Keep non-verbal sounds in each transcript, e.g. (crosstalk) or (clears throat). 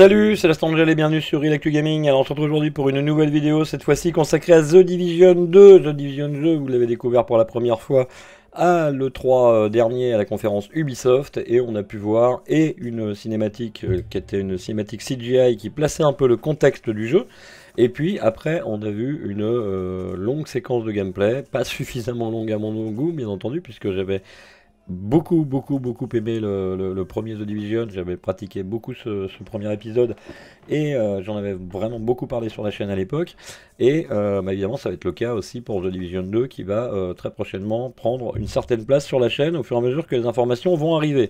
Salut, c'est la et bienvenue sur Relactu Gaming. Alors on se retrouve aujourd'hui pour une nouvelle vidéo, cette fois-ci consacrée à The Division 2. The Division 2, vous l'avez découvert pour la première fois à l'E3 euh, dernier à la conférence Ubisoft et on a pu voir et une cinématique euh, qui était une cinématique CGI qui plaçait un peu le contexte du jeu. Et puis après, on a vu une euh, longue séquence de gameplay, pas suffisamment longue à mon goût, bien entendu, puisque j'avais beaucoup, beaucoup, beaucoup aimé le, premier The Division. J'avais pratiqué beaucoup ce, premier épisode et euh, j'en avais vraiment beaucoup parlé sur la chaîne à l'époque. Et euh, bah, évidemment, ça va être le cas aussi pour The Division 2 qui va euh, très prochainement prendre une certaine place sur la chaîne au fur et à mesure que les informations vont arriver.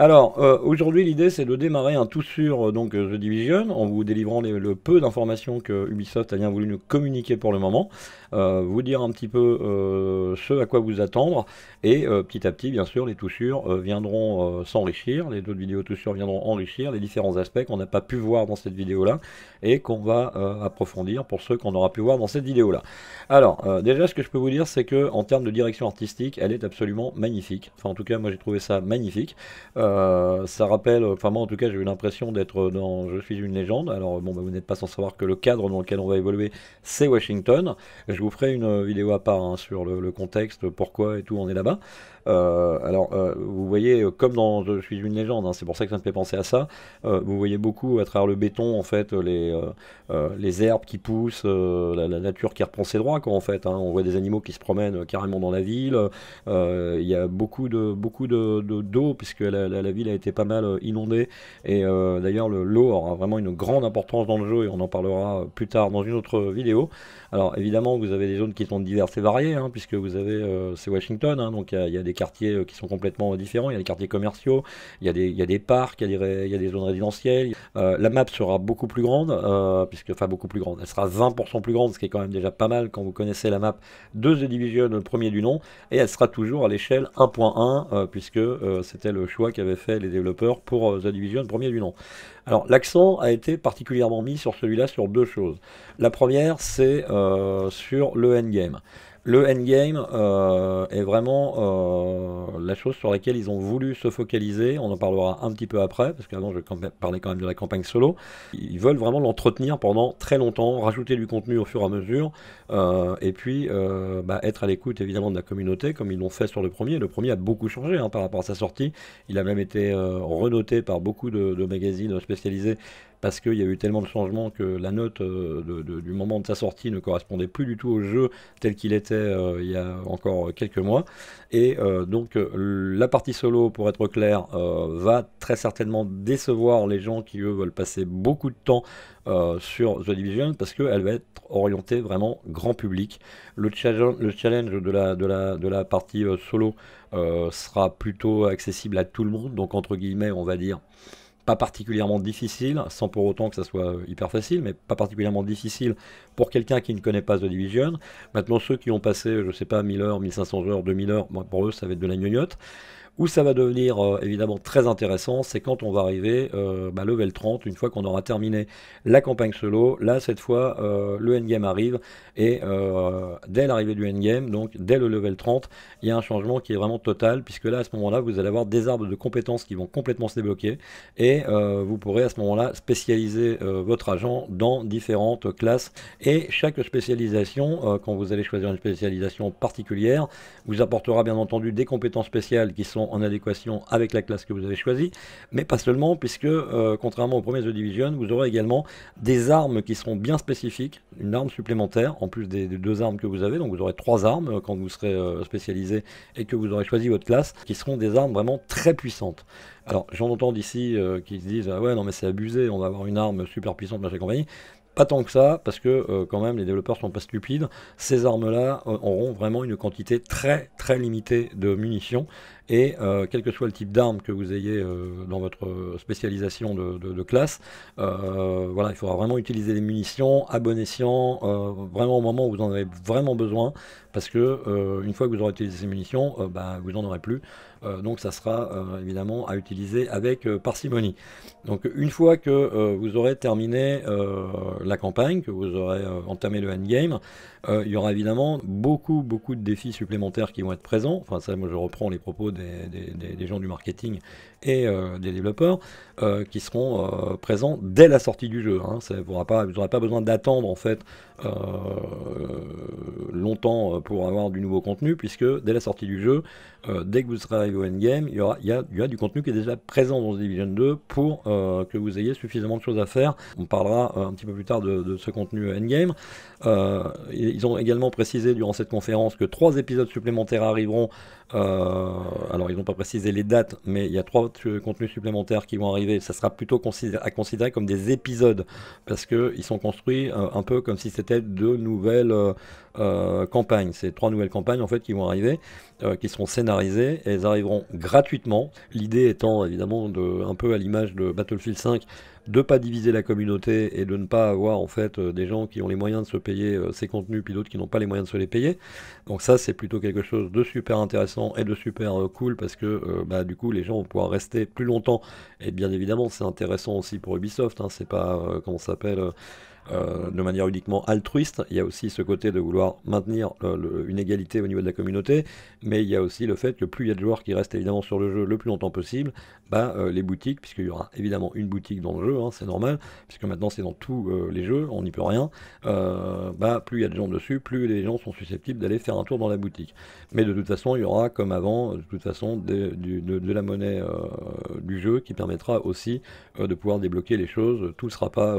Alors, aujourd'hui, l'idée c'est de démarrer un tout sur donc, The Division en vous délivrant le peu d'informations que Ubisoft a bien voulu nous communiquer pour le moment. Euh, vous dire un petit peu euh, ce à quoi vous attendre, et euh, petit à petit, bien sûr, les toussures viendront s'enrichir, les autres vidéos toussures viendront enrichir les différents aspects qu'on n'a pas pu voir dans cette vidéo-là, et qu'on va approfondir pour ceux qu'on aura pu voir dans cette vidéo-là. Alors, déjà, ce que je peux vous dire, c'est que en termes de direction artistique, elle est absolument magnifique. Enfin, en tout cas, moi, j'ai trouvé ça magnifique. ça rappelle, enfin moi en tout cas j'ai eu l'impression d'être dans Je suis une légende. Alors bon bah, vous n'êtes pas sans savoir que le cadre dans lequel on va évoluer c'est Washington. Je vous ferai une euh, vidéo à part hein, sur le, contexte, pourquoi et tout, on est là-bas. Euh, alors, euh, vous voyez, comme dans Je suis une légende, hein, c'est pour ça que ça me fait penser à ça, vous voyez beaucoup à travers le béton, en fait, les, les herbes qui poussent, la, nature qui reprend ses droits, quand en fait. Hein. on voit des animaux qui se promènent carrément dans la ville. Il y a beaucoup de beaucoup de, d'eau, puisque la, ville a été pas mal inondée. Et d'ailleurs, l'eau aura vraiment une grande importance dans le jeu, et on en parlera plus tard dans une autre vidéo. Alors, évidemment, vous avez des zones qui sont diverses et variées, hein, puisque vous avez, euh, c'est Washington, hein, donc il y, a des quartiers euh, qui sont complètement différents, il y a des quartiers commerciaux, il y, y, a des parcs, il y, a des zones résidentielles. Euh, la map sera beaucoup plus grande, puisque, enfin beaucoup plus grande, elle sera 20% plus grande, ce qui est quand même déjà pas mal quand vous connaissez la map de The Division, premier du nom, et elle sera toujours à l'échelle 1.1, puisque c'était le choix qu'avaient fait les développeurs pour The Division, premier du nom. Alors l'accent a été particulièrement mis sur celui-là sur deux choses. La première, c'est sur le le endgame. Le endgame euh, est vraiment euh, la chose sur laquelle ils ont voulu se focaliser. On en parlera un petit peu après, parce qu'avant je parlais quand même de la campagne solo. Ils veulent vraiment l'entretenir pendant très longtemps, rajouter du contenu au fur et à mesure, euh, et puis euh, bah, être à l'écoute évidemment de la communauté, comme ils l'ont fait sur le premier. Le premier a beaucoup changé hein, par rapport à sa sortie. Il a même été renoté par beaucoup de, de magazines spécialisés parce qu'il y a eu tellement de changements que la note euh, du moment de sa sortie ne correspondait plus du tout au jeu tel qu'il était euh, il y a encore quelques mois. Et euh, donc la partie solo, pour être clair, va très certainement décevoir les gens qui, eux, veulent passer beaucoup de temps sur The Division parce qu'elle va être orientée vraiment grand public. Le, challenge, le challenge de la, de la, partie solo sera plutôt accessible à tout le monde, donc entre guillemets, on va dire pas particulièrement difficile, sans pour autant que ça soit euh, hyper facile, mais pas particulièrement difficile pour quelqu'un qui ne connaît pas The Division. Maintenant, ceux qui ont passé, je sais pas, 1000 heures, 1500 heures, 2000 heures, pour eux, ça va être de la gnognotte. Où ça va devenir euh, évidemment très intéressant, c'est quand on va arriver euh, bah, level 30, une fois qu'on aura terminé la campagne solo. Là, cette fois, euh, le endgame arrive et dès l'arrivée du endgame, donc dès le level 30, il y a un changement qui est vraiment total puisque là, à ce moment-là, vous allez avoir des arbres de compétences qui vont complètement se débloquer et vous pourrez à ce moment-là spécialiser votre agent dans différentes classes et chaque spécialisation, quand vous allez choisir une spécialisation particulière, vous apportera bien entendu des compétences spéciales qui sont en adéquation avec la classe que vous avez choisie, mais pas seulement, puisque euh, contrairement au premier The Division, vous aurez également des armes qui seront bien spécifiques, une arme supplémentaire, en plus des, deux armes que vous avez, donc vous aurez trois armes euh, quand vous serez euh, spécialisé et que vous aurez choisi votre classe, qui seront des armes vraiment très puissantes. Alors j'en entends d'ici qui se disent, ah ouais, non mais c'est abusé, on va avoir une arme super puissante, machin compagnie pas tant que ça, parce que quand même les développeurs sont pas stupides. Ces armes-là auront vraiment une quantité très très limitée de munitions et euh, quel que soit le type d'arme que vous ayez euh, dans votre spécialisation de, classe, euh, il faudra vraiment utiliser les munitions à vraiment au moment où vous en avez vraiment besoin parce que euh, une fois que vous aurez utilisé ces munitions, euh, ben, vous n'en aurez plus. Euh, donc ça sera évidemment à utiliser avec parcimonie. Donc une fois que vous aurez terminé la campagne, que vous aurez entamé le endgame, il y aura évidemment beaucoup beaucoup de défis supplémentaires qui vont être présents. Enfin ça, moi je reprends les propos des, gens du marketing et des développeurs qui seront présents dès la sortie du jeu. Hein. Ça, vous n'aurez pas, pas, besoin d'attendre en fait longtemps pour avoir du nouveau contenu, puisque dès la sortie du jeu, euh, dès que vous serez arrivé au endgame, il y, aura, il, y a, du contenu qui est déjà présent dans The Division 2 pour euh, que vous ayez suffisamment de choses à faire. On parlera euh, un petit peu plus tard de, de ce contenu endgame. ils ont également précisé durant cette conférence que trois épisodes supplémentaires arriveront euh, alors, ils n'ont pas précisé les dates, mais il y a trois contenus supplémentaires qui vont arriver. Ça sera plutôt à considérer comme des épisodes, parce qu'ils sont construits euh, un peu comme si c'était deux nouvelles euh, campagnes. C'est trois nouvelles campagnes, en fait, qui vont arriver. Euh, qui seront scénarisées et elles arriveront gratuitement. L'idée étant évidemment de, un peu à l'image de Battlefield 5 de pas diviser la communauté et de ne pas avoir en fait euh, des gens qui ont les moyens de se payer euh, ces contenus puis d'autres qui n'ont pas les moyens de se les payer. Donc ça c'est plutôt quelque chose de super intéressant et de super cool parce que bah, du coup les gens vont pouvoir rester plus longtemps et bien évidemment c'est intéressant aussi pour Ubisoft. Hein. c'est pas comment ça s'appelle euh, de manière uniquement altruiste. Il y a aussi ce côté de vouloir maintenir euh, une égalité au niveau de la communauté, mais il y a aussi le fait que plus il y a de joueurs qui restent évidemment sur le jeu le plus longtemps possible, bah, euh, les boutiques, puisqu'il y aura évidemment une boutique dans le jeu, hein, c'est normal, puisque maintenant c'est dans tous les jeux, on n'y peut rien, bah, plus il y a de gens dessus, plus les gens sont susceptibles d'aller faire un tour dans la boutique. Mais de toute façon, il y aura comme avant, de toute façon, de, de, la monnaie du jeu qui permettra aussi de pouvoir débloquer les choses. Tout ne sera pas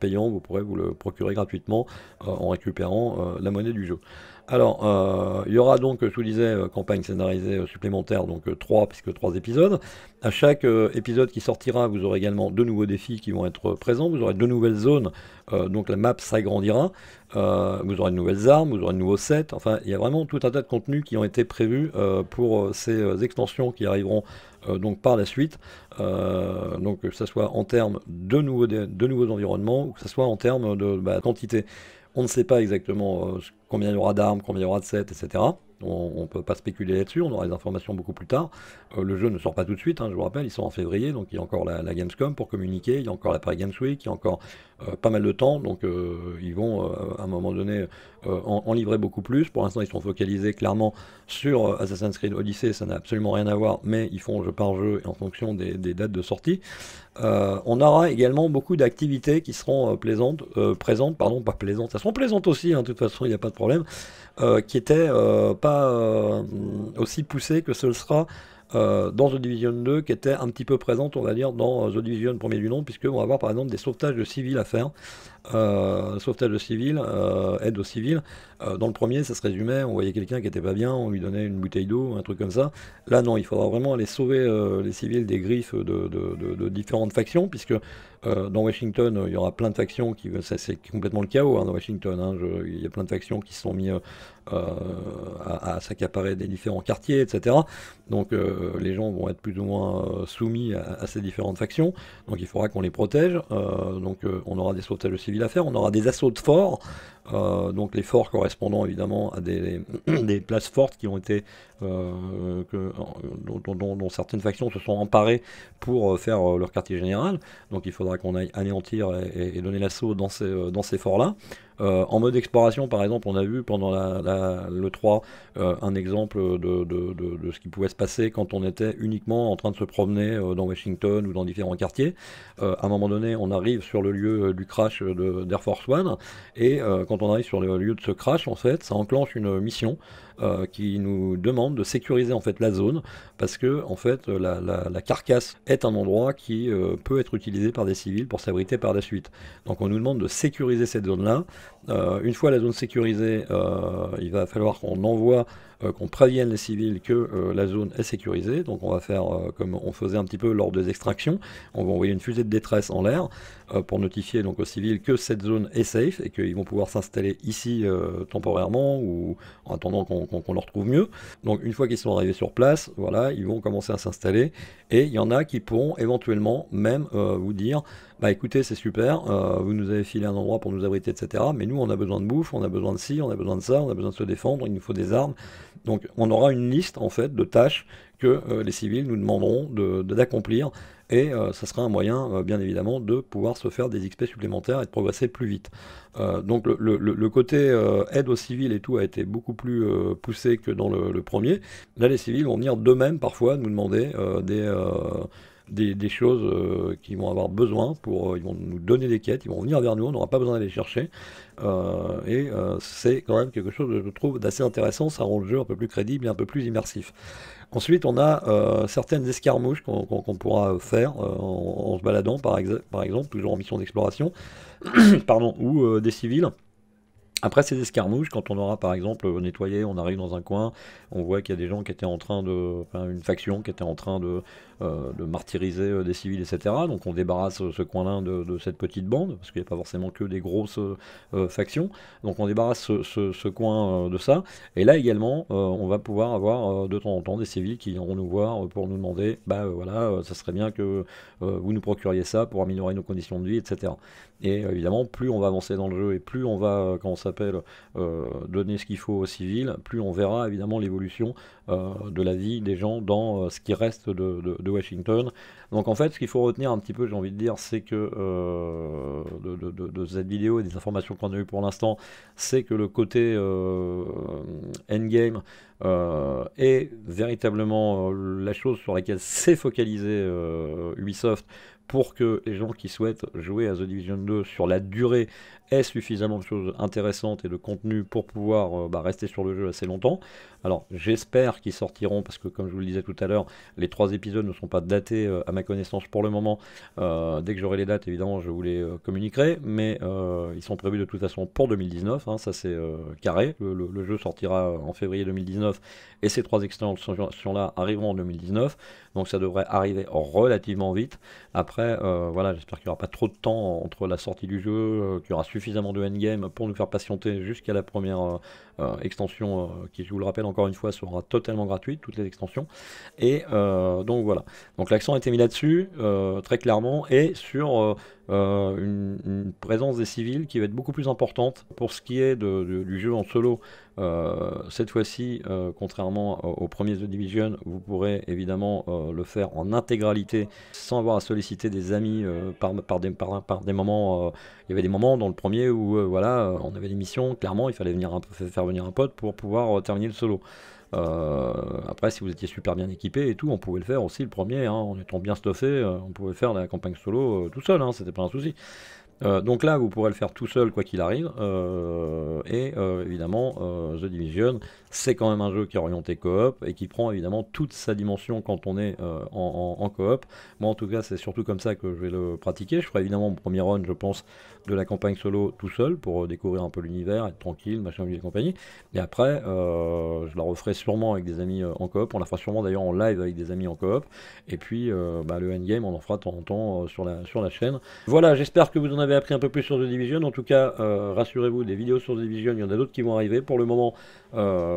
payant, vous pourrez vous le procurez gratuitement euh, en récupérant euh, la monnaie du jeu. Alors, euh, il y aura donc, je vous disais, campagne scénarisée supplémentaire, donc trois, puisque trois épisodes. À chaque épisode qui sortira, vous aurez également deux nouveaux défis qui vont être présents, vous aurez deux nouvelles zones, donc la map s'agrandira, vous aurez de nouvelles armes, vous aurez de nouveaux sets, enfin, il y a vraiment tout un tas de contenus qui ont été prévus pour ces extensions qui arriveront euh, donc par la suite, euh, donc que ce soit en termes de nouveaux, environnements ou que ce soit en termes de bah, quantité. On ne sait pas exactement euh, combien il y aura d'armes, combien il y aura de sets, etc. On ne peut pas spéculer là-dessus, on aura les informations beaucoup plus tard. Euh, le jeu ne sort pas tout de suite, hein, je vous rappelle, il sont en février, donc il y a encore la, Gamescom pour communiquer, il y a encore la Paris Games Week, il y a encore euh, pas mal de temps, donc euh, ils vont à un moment donné en, livrer beaucoup plus. Pour l'instant, ils sont focalisés clairement sur Assassin's Creed Odyssey, ça n'a absolument rien à voir, mais ils font jeu par jeu en fonction des, dates de sortie. on aura également beaucoup d'activités qui seront plaisantes, présentes, pardon, pas plaisantes, ça sera plaisantes aussi, hein, de toute façon, il n'y a pas de problème. Euh, qui n'était euh, pas euh, aussi poussé que ce sera euh, dans The Division 2 qui était un petit peu présente, on va dire, dans euh, The Division premier du nom, puisqu'on va avoir par exemple des sauvetages de civils à faire, euh, sauvetage de civils, aide aux civils. dans le premier, ça se résumait, on voyait quelqu'un qui était pas bien, on lui donnait une bouteille d'eau, un truc comme ça. Là, non, il faudra vraiment aller sauver les civils des griffes de, différentes factions, puisque dans Washington, il y aura plein de factions qui. C'est complètement le chaos hein, dans Washington. Hein. il y a plein de factions qui se sont mis à, à s'accaparer des différents quartiers, etc. Donc euh, les gens vont être plus ou moins euh, soumis à, ces différentes factions. Donc il faudra qu'on les protège. Euh, donc on aura des sauvetages de civils à faire, on aura des assauts de forts. donc les forts correspondant évidemment à des, (clears throat) places fortes qui ont été dont, certaines factions se sont emparées pour faire leur quartier général. Donc il faudra qu'on aille anéantir et, donner l'assaut dans ces forts-là. Euh, en mode exploration, par exemple, on a vu pendant le 3 euh, un exemple de, ce qui pouvait se passer quand on était uniquement en train de se promener euh, dans Washington ou dans différents quartiers. à un moment donné, on arrive sur le lieu du crash d'Air Force One, et quand on arrive sur le lieu de ce crash, en fait, ça enclenche une mission qui nous demande de sécuriser en fait la zone, parce que en fait, la carcasse est un endroit qui peut être utilisé par des civils pour s'abriter par la suite. Donc on nous demande de sécuriser cette zone-là. Euh, une fois la zone sécurisée, euh, il va falloir qu'on envoie euh, qu'on prévienne les civils que euh, la zone est sécurisée. Donc on va faire euh, comme on faisait un petit peu lors des extractions, on va envoyer une fusée de détresse en l'air pour notifier donc aux civils que cette zone est safe et qu'ils vont pouvoir s'installer ici temporairement ou en attendant qu'on retrouve leur trouve mieux. Donc une fois qu'ils sont arrivés sur place, voilà, ils vont commencer à s'installer et il y en a qui pourront éventuellement même vous dire bah écoutez, c'est super, vous nous avez filé un endroit pour nous abriter, etc. Mais nous, on a besoin de bouffe, on a besoin de ci, on a besoin de ça, on a besoin de se défendre, il nous faut des armes. Donc on aura une liste en fait de tâches que euh, les civils nous demanderont d'accomplir de, et euh, ça sera un moyen euh, bien évidemment de pouvoir se faire des XP supplémentaires et de progresser plus vite. donc le, côté aide aux civils et tout a été beaucoup plus poussé que dans le, premier. Là les civils vont venir d'eux-mêmes parfois nous demander des des, choses euh, qui vont avoir besoin pour, euh, ils vont nous donner des quêtes, ils vont venir vers nous, on n'aura pas besoin d'aller chercher. Euh, et c'est quand même quelque chose, que je trouve, d'assez intéressant, ça rend le jeu un peu plus crédible et un peu plus immersif. Ensuite, on a certaines escarmouches qu'on pourra faire en, se baladant, par, par, exemple, toujours en mission d'exploration, (coughs) pardon, ou des civils après ces escarmouches, quand on aura par exemple euh, nettoyé, on arrive dans un coin, on voit qu'il y a des gens qui étaient en train de, une faction qui était en train de, euh, martyriser euh, des civils, etc. Donc on débarrasse ce coin-là de, cette petite bande, parce qu'il n'y a pas forcément que des grosses factions. Donc on débarrasse ce, coin de ça. Et là également, on va pouvoir avoir de temps en temps des civils qui iront nous voir pour nous demander, bah voilà, ça serait bien que vous nous procuriez ça pour améliorer nos conditions de vie, etc. Et évidemment, plus on va avancer dans le jeu et plus on va commencer appelle euh, Donner ce qu'il faut aux civils, plus on verra évidemment l'évolution euh, de la vie des gens dans euh, ce qui reste de, Washington. Donc en fait, ce qu'il faut retenir un petit peu, j'ai envie de dire, c'est que de, cette vidéo et des informations qu'on a eues pour l'instant, c'est que le côté endgame est véritablement la chose sur laquelle s'est focalisé Ubisoft pour que les gens qui souhaitent jouer à The Division 2 sur la durée suffisamment de choses intéressantes et de contenu pour pouvoir euh, bah, rester sur le jeu assez longtemps. Alors j'espère qu'ils sortiront parce que comme je vous le disais tout à l'heure, les trois épisodes ne sont pas datés euh, à ma connaissance pour le moment. Euh, dès que j'aurai les dates, évidemment, je vous les communiquerai, mais ils sont prévus de toute façon pour 2019, hein, ça c'est carré. Le, jeu sortira en février 2019 et ces trois extensions-là arriveront en 2019, donc ça devrait arriver relativement vite. Après, voilà, j'espère qu'il n'y aura pas trop de temps entre la sortie du jeu, qu'il y aura suffisamment suffisamment de endgame pour nous faire patienter jusqu'à la première euh, euh, extension euh, qui, je vous le rappelle encore une fois, sera totalement gratuite, toutes les extensions. Et donc voilà. Donc l'accent a été mis là-dessus, très clairement, et sur euh, une, présence des civils qui va être beaucoup plus importante pour ce qui est du jeu en solo. Euh, cette fois-ci, euh, contrairement aux au premiers The Division, vous pourrez évidemment le faire en intégralité sans avoir à solliciter des amis par, des, moments. il y avait des moments dans le premier où voilà, on avait des missions, clairement il fallait venir faire venir un pote pour pouvoir terminer le solo. Euh, après, si vous étiez super bien équipé et tout, on pouvait le faire aussi le premier, en hein. étant bien stuffé, euh, on pouvait faire la campagne solo euh, tout seul, hein, c'était pas un souci. donc là, vous pourrez le faire tout seul, quoi qu'il arrive. et évidemment, The Division c'est quand même un jeu qui est orienté coop et qui prend évidemment toute sa dimension quand on est euh, en, coop. Moi en tout cas c'est surtout comme ça que je vais le pratiquer. Je ferai évidemment mon premier run je pense de la campagne solo tout seul pour euh, découvrir un peu l'univers, être tranquille, machin, et compagnie. Et après euh, je la referai sûrement avec des amis en coop. On la fera sûrement d'ailleurs en live avec des amis en coop. Et puis bah, le endgame on en fera de temps en temps sur, la, sur la chaîne. Voilà j'espère que vous en avez appris un peu plus sur The Division. En tout cas rassurez-vous des vidéos sur The Division il y en a d'autres qui vont arriver. Pour le moment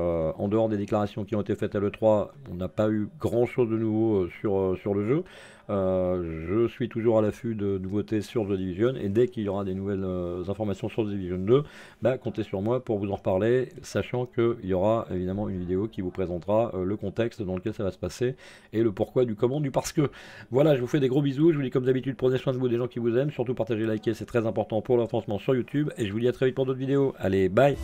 euh, en dehors des déclarations qui ont été faites à l'E3, on n'a pas eu grand-chose de nouveau euh, euh, sur, le jeu. je suis toujours à l'affût de nouveautés sur The Division et dès qu'il y aura des nouvelles informations sur The Division 2, bah, comptez sur moi pour vous en reparler, sachant qu'il y aura évidemment une vidéo qui vous présentera le contexte dans lequel ça va se passer et le pourquoi, du comment, du parce que. Voilà, je vous fais des gros bisous, je vous dis comme d'habitude, prenez soin de vous, des gens qui vous aiment, surtout partagez, likez, c'est très important pour l'enfoncement sur YouTube et je vous dis à très vite pour d'autres vidéos. Allez, bye